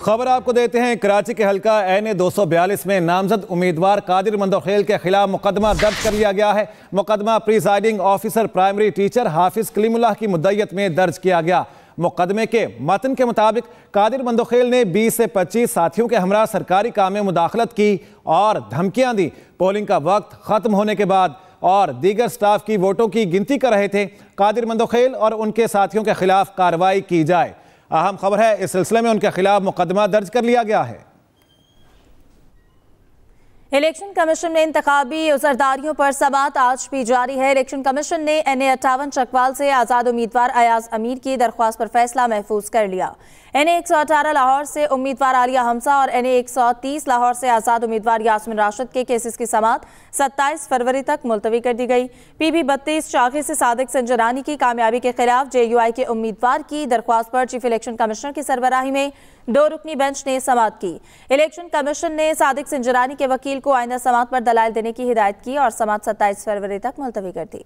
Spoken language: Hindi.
खबर आपको देते हैं कराची के हलका एन ए दो सौ बयालीस में नामजद उम्मीदवार कादिर मंदोखेल के खिलाफ मुकदमा दर्ज कर लिया गया है मुकदमा presiding officer primary teacher Hafiz Kalimullah की मुद्दत में दर्ज किया गया मुकदमे के मतन के मुताबिक कादिर मंदोखेल ने 20 से 25 साथियों के हमरा सरकारी काम में मुदाखलत की और धमकियाँ दी पोलिंग का वक्त ख़त्म होने के बाद और दीगर स्टाफ की वोटों की गिनती कर रहे थे कादिर मंदोखेल और उनके साथियों के खिलाफ कार्रवाई की जाए अहम खबर है इस सिलसिले में उनके खिलाफ मुकदमा दर्ज कर लिया गया है इलेक्शन कमीशन ने इंतबी उजरदारियों पर समात आज भी जारी है इलेक्शन कमीशन ने एन ए अट्ठावन चकवाल से आज़ाद उम्मीदवार अयाज अमीर की दरख्वास्त पर फैसला महफूज कर लिया एन ए लाहौर से उम्मीदवार आलिया हमसा और एन ए लाहौर से आज़ाद उम्मीदवार यासमिन राशद के केसेस की समात 27 फरवरी तक मुलतवी कर दी गई पी बी बत्तीस शाखे से सादक संजरानी की कामयाबी के खिलाफ जे यू आई के उम्मीदवार की दरख्वास्त पर चीफ इलेक्शन कमिश्नर की सरबराही में दो रुकनी बेंच ने समात की इलेक्शन कमीशन ने सादिक संजरानी के वकील को आइंदा समात पर दलाल देने की हिदायत की और समात सत्ताईस फरवरी तक मुलतवी कर दी